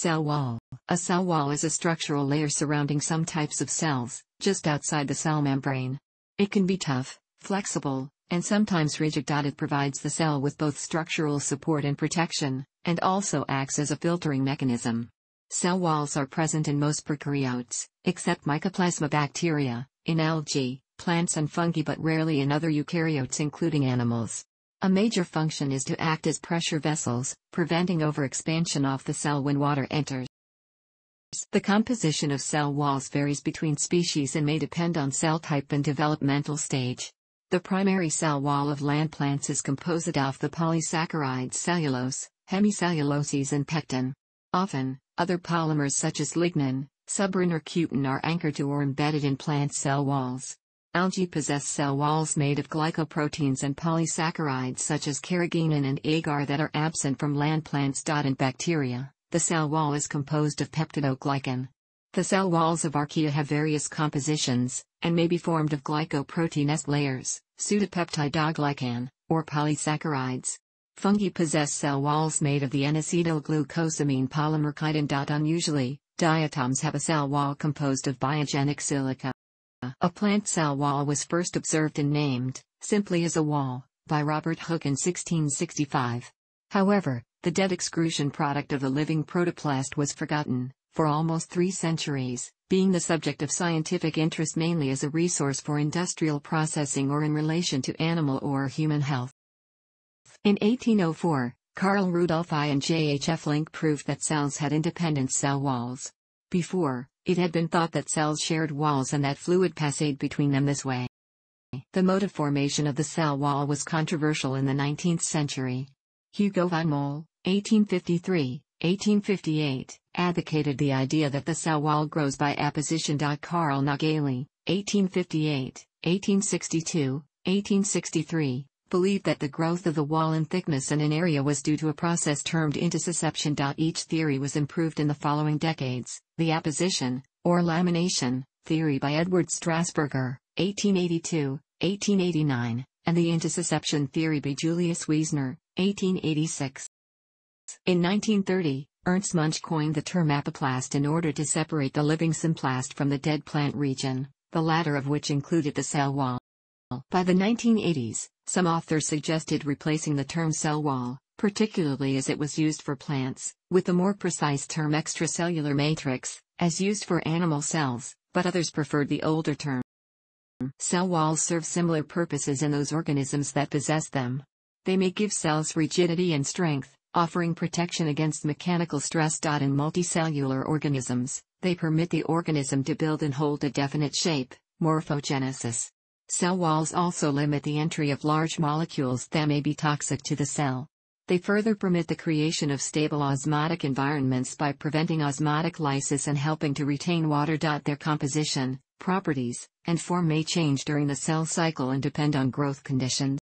Cell wall. A cell wall is a structural layer surrounding some types of cells, just outside the cell membrane. It can be tough, flexible, and sometimes rigid. It provides the cell with both structural support and protection, and also acts as a filtering mechanism. Cell walls are present in most prokaryotes, except mycoplasma bacteria, in algae, plants and fungi but rarely in other eukaryotes including animals. A major function is to act as pressure vessels, preventing overexpansion of the cell when water enters. The composition of cell walls varies between species and may depend on cell type and developmental stage. The primary cell wall of land plants is composed of the polysaccharides cellulose, hemicelluloses and pectin. Often, other polymers such as lignin, subrin or cutin are anchored to or embedded in plant cell walls. Algae possess cell walls made of glycoproteins and polysaccharides such as carrageenan and agar that are absent from land plants. In bacteria, the cell wall is composed of peptidoglycan. The cell walls of archaea have various compositions, and may be formed of glycoprotein S layers, pseudopeptidoglycan, or polysaccharides. Fungi possess cell walls made of the N-acetylglucosamine polymer chitin. Unusually, diatoms have a cell wall composed of biogenic silica. A plant cell wall was first observed and named, simply as a wall, by Robert Hooke in 1665. However, the dead excretion product of the living protoplast was forgotten, for almost three centuries, being the subject of scientific interest mainly as a resource for industrial processing or in relation to animal or human health. In 1804, Carl Rudolph I and J.H.F. Link proved that cells had independent cell walls. Before, it had been thought that cells shared walls and that fluid passed between them this way. The mode of formation of the cell wall was controversial in the 19th century. Hugo von Moll, 1853, 1858, advocated the idea that the cell wall grows by apposition. Carl Nageli, 1858, 1862, 1863, believed that the growth of the wall in thickness in an area was due to a process termed intussusception. Each theory was improved in the following decades. The apposition, or lamination, theory by Edward Strasburger, 1882, 1889, and the intussusception theory by Julius Wiesner, 1886. In 1930, Ernst Munch coined the term apoplast in order to separate the living symplast from the dead plant region, the latter of which included the cell wall. By the 1980s, some authors suggested replacing the term cell wall, particularly as it was used for plants, with the more precise term extracellular matrix, as used for animal cells, but others preferred the older term. Cell walls serve similar purposes in those organisms that possess them. They may give cells rigidity and strength, offering protection against mechanical stress. In multicellular organisms, they permit the organism to build and hold a definite shape, morphogenesis. Cell walls also limit the entry of large molecules that may be toxic to the cell. They further permit the creation of stable osmotic environments by preventing osmotic lysis and helping to retain water. Their composition, properties, and form may change during the cell cycle and depend on growth conditions.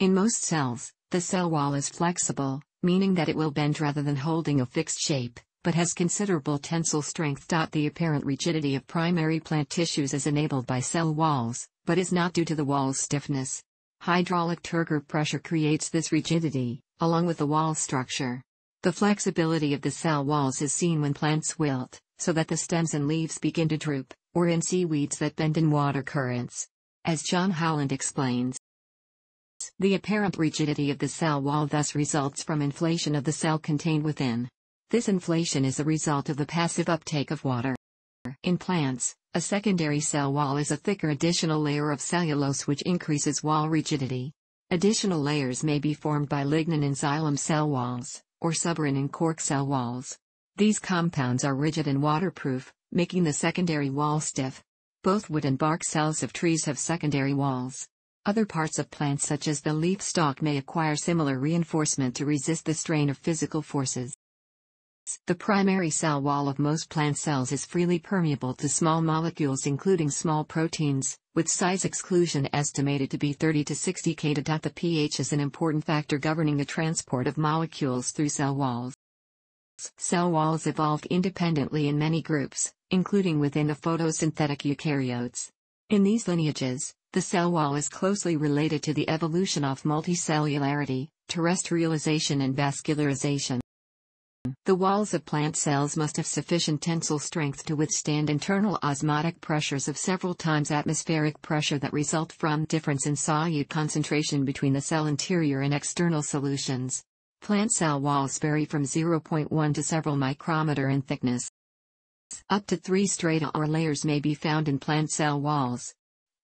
In most cells, the cell wall is flexible, meaning that it will bend rather than holding a fixed shape, but has considerable tensile strength. The apparent rigidity of primary plant tissues is enabled by cell walls, but is not due to the wall's stiffness. Hydraulic turgor pressure creates this rigidity, along with the wall structure. The flexibility of the cell walls is seen when plants wilt, so that the stems and leaves begin to droop, or in seaweeds that bend in water currents. As John Howland explains, the apparent rigidity of the cell wall thus results from inflation of the cell contained within. This inflation is a result of the passive uptake of water. In plants, a secondary cell wall is a thicker additional layer of cellulose which increases wall rigidity. Additional layers may be formed by lignin in xylem cell walls, or suberin in cork cell walls. These compounds are rigid and waterproof, making the secondary wall stiff. Both wood and bark cells of trees have secondary walls. Other parts of plants such as the leaf stalk may acquire similar reinforcement to resist the strain of physical forces. The primary cell wall of most plant cells is freely permeable to small molecules including small proteins, with size exclusion estimated to be 30 to 60 K. The pH is an important factor governing the transport of molecules through cell walls. Cell walls evolved independently in many groups, including within the photosynthetic eukaryotes. In these lineages, the cell wall is closely related to the evolution of multicellularity, terrestrialization and vascularization. The walls of plant cells must have sufficient tensile strength to withstand internal osmotic pressures of several times atmospheric pressure that result from difference in solute concentration between the cell interior and external solutions. Plant cell walls vary from 0.1 to several micrometer in thickness. Up to three strata or layers may be found in plant cell walls.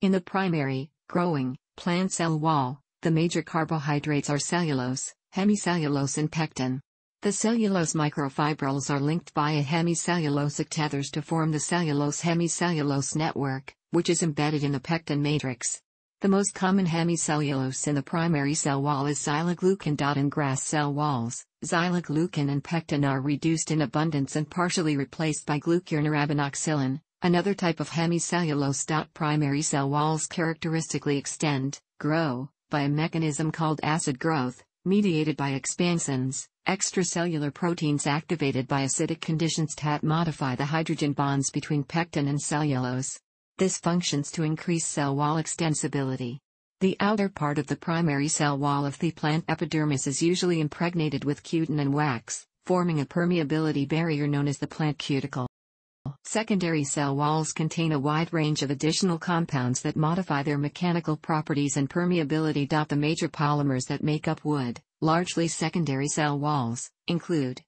In the primary, growing, plant cell wall, the major carbohydrates are cellulose, hemicellulose and pectin. The cellulose microfibrils are linked via hemicellulosic tethers to form the cellulose-hemicellulose network, which is embedded in the pectin matrix. The most common hemicellulose in the primary cell wall is xyloglucan. In grass cell walls, xyloglucan and pectin are reduced in abundance and partially replaced by glucuronarabinoxylin, another type of hemicellulose. Primary cell walls characteristically extend, grow, by a mechanism called acid growth, mediated by expansins, extracellular proteins activated by acidic conditions TAT modify the hydrogen bonds between pectin and cellulose. This functions to increase cell wall extensibility. The outer part of the primary cell wall of the plant epidermis is usually impregnated with cutin and wax, forming a permeability barrier known as the plant cuticle. Secondary cell walls contain a wide range of additional compounds that modify their mechanical properties and permeability. The major polymers that make up wood, largely secondary cell walls, include.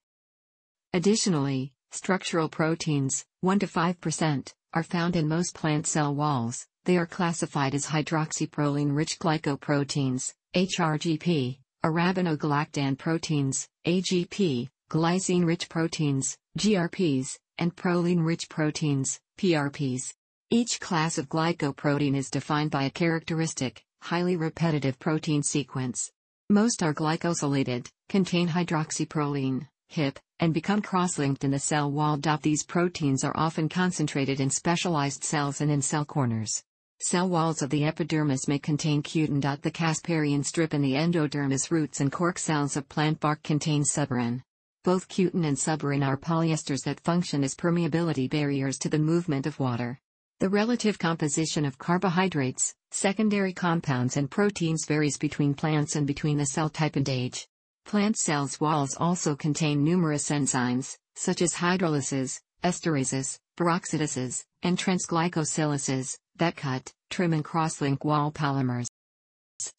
Additionally, structural proteins, 1 to 5%, are found in most plant cell walls. They are classified as hydroxyproline-rich glycoproteins, HRGP, arabinogalactan proteins, AGP, glycine-rich proteins, GRPs, and proline-rich proteins, PRPs. Each class of glycoprotein is defined by a characteristic, highly repetitive protein sequence. Most are glycosylated, contain hydroxyproline, HIP, and become cross-linked in the cell wall. These proteins are often concentrated in specialized cells and in cell corners. Cell walls of the epidermis may contain cutin. The Casparian strip in the endodermis roots and cork cells of plant bark contain suberin. Both cutin and suberin are polyesters that function as permeability barriers to the movement of water. The relative composition of carbohydrates, secondary compounds and proteins varies between plants and between the cell type and age. Plant cells walls also contain numerous enzymes, such as hydrolyses, esterases, peroxidases, and transglycosylases, that cut, trim and cross-link wall polymers.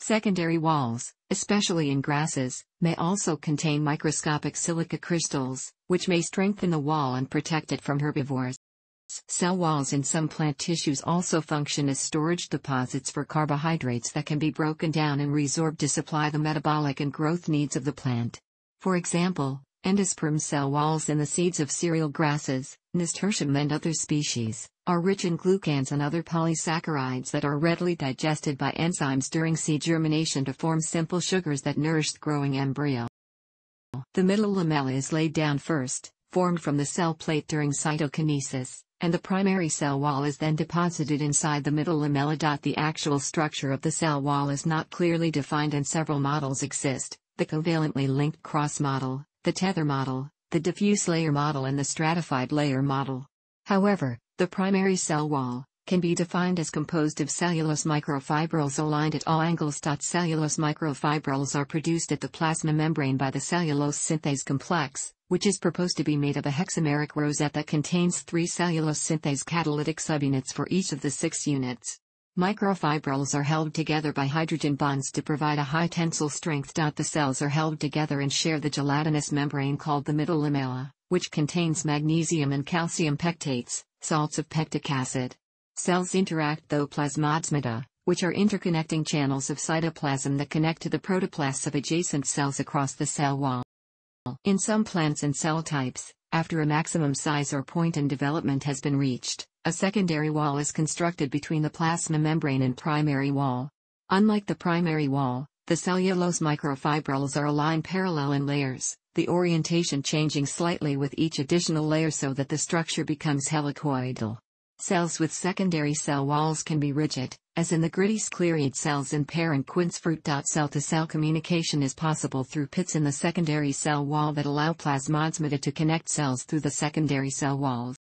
Secondary walls, especially in grasses, may also contain microscopic silica crystals, which may strengthen the wall and protect it from herbivores. Cell walls in some plant tissues also function as storage deposits for carbohydrates that can be broken down and resorbed to supply the metabolic and growth needs of the plant. For example, Endosperm cell walls in the seeds of cereal grasses, nasturtium and other species, are rich in glucans and other polysaccharides that are readily digested by enzymes during seed germination to form simple sugars that nourish the growing embryo. The middle lamella is laid down first, formed from the cell plate during cytokinesis, and the primary cell wall is then deposited inside the middle lamella. The actual structure of the cell wall is not clearly defined and several models exist, the covalently linked cross model, the tether model, the diffuse layer model and the stratified layer model. However, the primary cell wall can be defined as composed of cellulose microfibrils aligned at all angles. Cellulose microfibrils are produced at the plasma membrane by the cellulose synthase complex, which is proposed to be made of a hexameric rosette that contains three cellulose synthase catalytic subunits for each of the six units. Microfibrils are held together by hydrogen bonds to provide a high tensile strength. The cells are held together and share the gelatinous membrane called the middle lamella, which contains magnesium and calcium pectates, salts of pectic acid. Cells interact though plasmodesmata, which are interconnecting channels of cytoplasm that connect to the protoplasts of adjacent cells across the cell wall. In some plants and cell types, after a maximum size or point in development has been reached, a secondary wall is constructed between the plasma membrane and primary wall. Unlike the primary wall, the cellulose microfibrils are aligned parallel in layers, the orientation changing slightly with each additional layer so that the structure becomes helicoidal. Cells with secondary cell walls can be rigid, as in the gritty cleariate cells in parent quince fruit. Cell-to-cell communication is possible through pits in the secondary cell wall that allow plasmodesmata to connect cells through the secondary cell walls.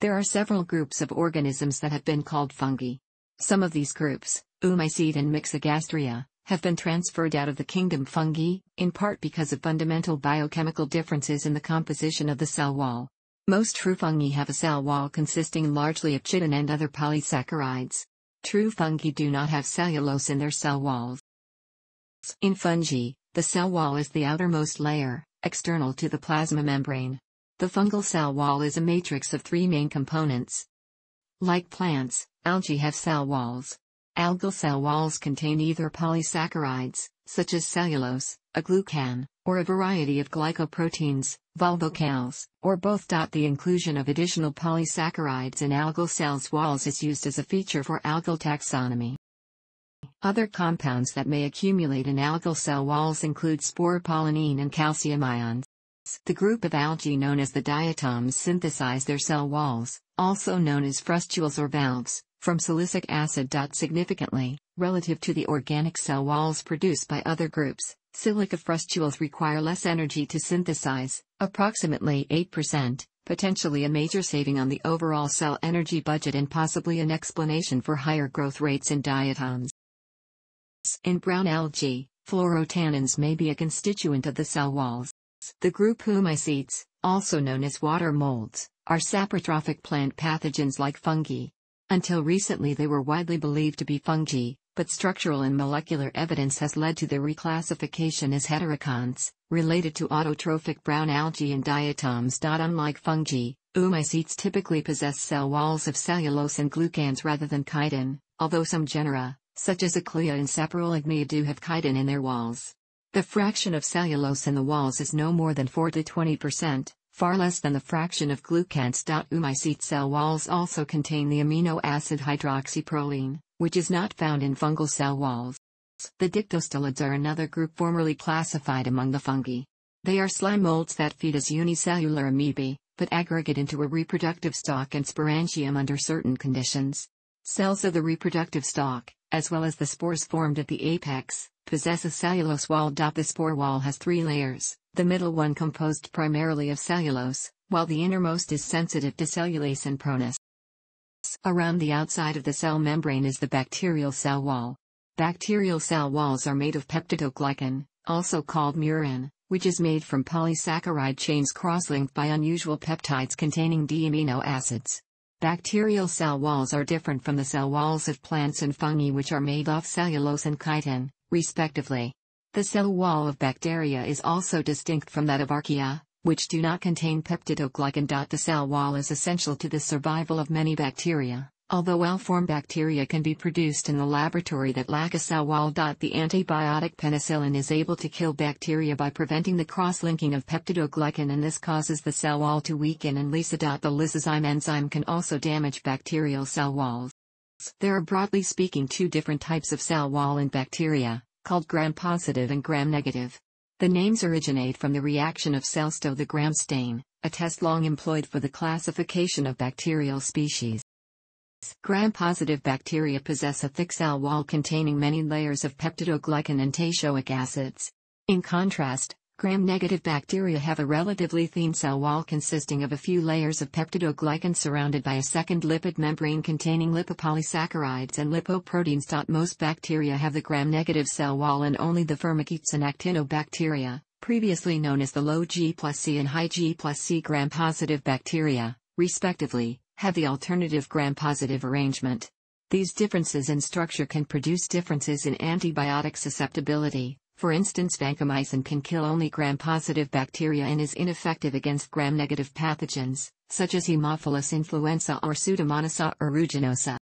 There are several groups of organisms that have been called fungi. Some of these groups, Umiceid and Mixogastria, have been transferred out of the kingdom fungi, in part because of fundamental biochemical differences in the composition of the cell wall. Most true fungi have a cell wall consisting largely of chitin and other polysaccharides. True fungi do not have cellulose in their cell walls. In fungi, the cell wall is the outermost layer, external to the plasma membrane. The fungal cell wall is a matrix of three main components. Like plants, algae have cell walls. Algal cell walls contain either polysaccharides, such as cellulose, a glucan, or a variety of glycoproteins, volvocals, or both. The inclusion of additional polysaccharides in algal cells walls is used as a feature for algal taxonomy. Other compounds that may accumulate in algal cell walls include spore and calcium ions. The group of algae known as the diatoms synthesize their cell walls, also known as frustules or valves, from silicic acid. Significantly, relative to the organic cell walls produced by other groups, silica frustules require less energy to synthesize, approximately 8%, potentially a major saving on the overall cell energy budget and possibly an explanation for higher growth rates in diatoms. In brown algae, fluorotannins may be a constituent of the cell walls. The group humicetes, also known as water molds, are saprotrophic plant pathogens like fungi. Until recently they were widely believed to be fungi, but structural and molecular evidence has led to their reclassification as heterokonts, related to autotrophic brown algae and diatoms. Unlike fungi, umicetes typically possess cell walls of cellulose and glucans rather than chitin, although some genera, such as Aclea and Saprolegnia, do have chitin in their walls. The fraction of cellulose in the walls is no more than 4 to 20%, far less than the fraction of glucans. Umycete cell walls also contain the amino acid hydroxyproline, which is not found in fungal cell walls. The dictyostelids are another group formerly classified among the fungi. They are slime molds that feed as unicellular amoebae, but aggregate into a reproductive stalk and sporangium under certain conditions. Cells of the reproductive stalk, as well as the spores formed at the apex, possess a cellulose wall. The spore wall has three layers, the middle one composed primarily of cellulose, while the innermost is sensitive to cellulase and pronus. Around the outside of the cell membrane is the bacterial cell wall. Bacterial cell walls are made of peptidoglycan, also called murine, which is made from polysaccharide chains cross-linked by unusual peptides containing D amino acids. Bacterial cell walls are different from the cell walls of plants and fungi which are made of cellulose and chitin, respectively. The cell wall of bacteria is also distinct from that of archaea, which do not contain peptidoglycan. The cell wall is essential to the survival of many bacteria, although L-form bacteria can be produced in the laboratory that lack a cell wall. The antibiotic penicillin is able to kill bacteria by preventing the cross-linking of peptidoglycan and this causes the cell wall to weaken and lysa. The lysozyme enzyme can also damage bacterial cell walls. There are broadly speaking two different types of cell wall in bacteria, called gram-positive and gram-negative. The names originate from the reaction of cell the gram stain, a test long employed for the classification of bacterial species. Gram-positive bacteria possess a thick cell wall containing many layers of peptidoglycan and taisoic acids. In contrast, Gram-negative bacteria have a relatively thin cell wall consisting of a few layers of peptidoglycan surrounded by a second lipid membrane containing lipopolysaccharides and lipoproteins. Most bacteria have the gram-negative cell wall and only the firmicutes and actinobacteria, previously known as the low G plus C and high G plus C gram-positive bacteria, respectively, have the alternative gram-positive arrangement. These differences in structure can produce differences in antibiotic susceptibility, for instance vancomycin can kill only gram-positive bacteria and is ineffective against gram-negative pathogens, such as Haemophilus influenza or Pseudomonas aeruginosa.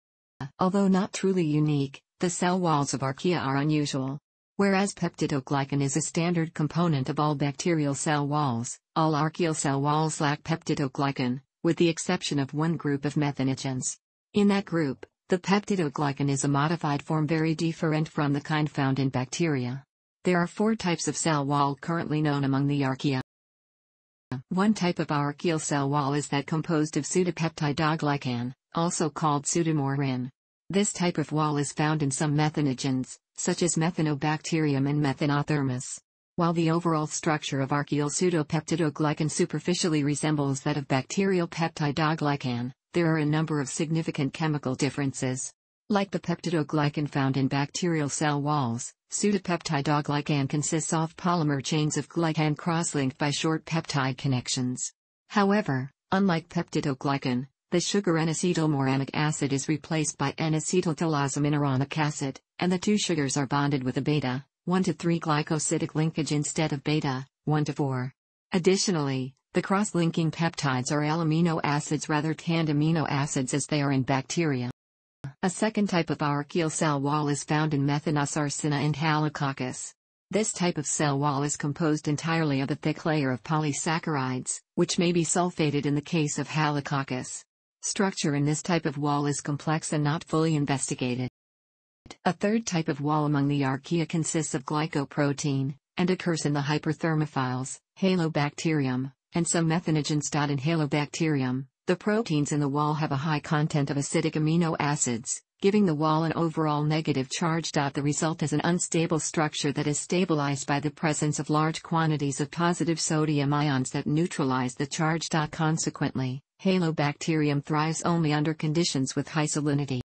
Although not truly unique, the cell walls of archaea are unusual. Whereas peptidoglycan is a standard component of all bacterial cell walls, all archaeal cell walls lack peptidoglycan, with the exception of one group of methanogens. In that group, the peptidoglycan is a modified form very different from the kind found in bacteria. There are four types of cell wall currently known among the archaea. One type of archaeal cell wall is that composed of pseudopeptidoglycan, also called pseudomorin. This type of wall is found in some methanogens, such as methanobacterium and methanothermus. While the overall structure of archaeal pseudopeptidoglycan superficially resembles that of bacterial peptidoglycan, there are a number of significant chemical differences. Like the peptidoglycan found in bacterial cell walls, pseudopeptidoglycan consists of polymer chains of glycan cross-linked by short peptide connections. However, unlike peptidoglycan, the sugar N-acetylmoramic acid is replaced by N-acetyltalazomironic acid, and the two sugars are bonded with a beta, 1 to 3 glycosidic linkage instead of beta, 1 to 4. Additionally, the cross-linking peptides are L amino acids rather than amino acids as they are in bacteria. A second type of archaeal cell wall is found in Methanosarcina and Halococcus. This type of cell wall is composed entirely of a thick layer of polysaccharides, which may be sulfated in the case of Halococcus. Structure in this type of wall is complex and not fully investigated. A third type of wall among the archaea consists of glycoprotein, and occurs in the hyperthermophiles, halobacterium, and some methanogens. In halobacterium, the proteins in the wall have a high content of acidic amino acids, giving the wall an overall negative charge. The result is an unstable structure that is stabilized by the presence of large quantities of positive sodium ions that neutralize the charge. Consequently, halobacterium thrives only under conditions with high salinity.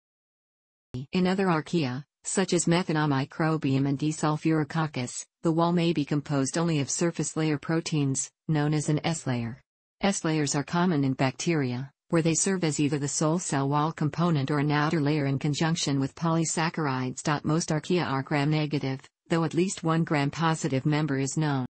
In other archaea, such as Methanomicrobium and Desulfurococcus, the wall may be composed only of surface layer proteins, known as an S layer. S layers are common in bacteria, where they serve as either the sole cell wall component or an outer layer in conjunction with polysaccharides. Most archaea are gram-negative, though at least one gram-positive member is known.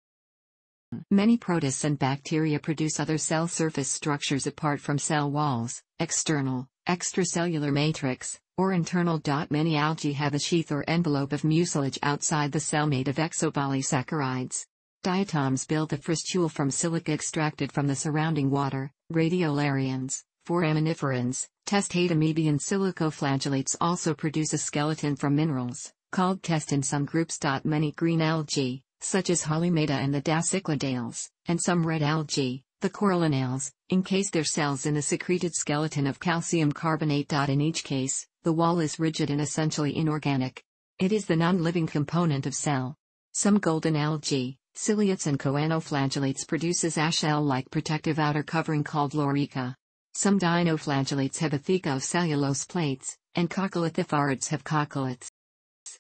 Many protists and bacteria produce other cell surface structures apart from cell walls, external, extracellular matrix, or internal. Many algae have a sheath or envelope of mucilage outside the cell made of exopolysaccharides. Diatoms build the frustule from silica extracted from the surrounding water, radiolarians, foraminiferans, testate amoebian silicoflagellates also produce a skeleton from minerals, called test in some groups. Many green algae, such as Holymata and the Dasyclodales, and some red algae, the corallinales, encase their cells in the secreted skeleton of calcium carbonate. In each case, the wall is rigid and essentially inorganic. It is the non-living component of cell. Some golden algae, Ciliates and coanoflagellates produces ashell like protective outer covering called lorica. Some dinoflagellates have a of cellulose plates, and coccolithipharids have coccolates.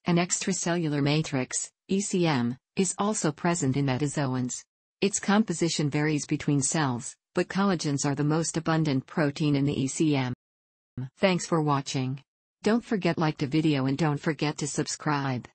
An extracellular matrix, ECM, is also present in metazoans. Its composition varies between cells, but collagens are the most abundant protein in the ECM. Thanks for watching. Don't forget like the video and don't forget to subscribe.